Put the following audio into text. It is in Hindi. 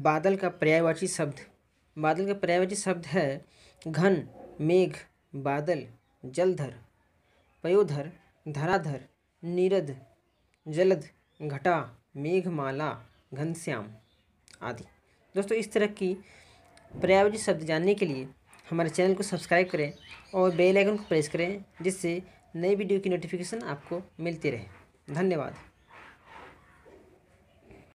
बादल का पर्यायवाची शब्द बादल का पर्यायवाची शब्द है घन मेघ बादल जलधर पयोधर धराधर नीरद जलद घटा मेघमाला घनश्याम आदि दोस्तों इस तरह की पर्यायवाची शब्द जानने के लिए हमारे चैनल को सब्सक्राइब करें और बेल आइकन को प्रेस करें जिससे नई वीडियो की नोटिफिकेशन आपको मिलती रहे धन्यवाद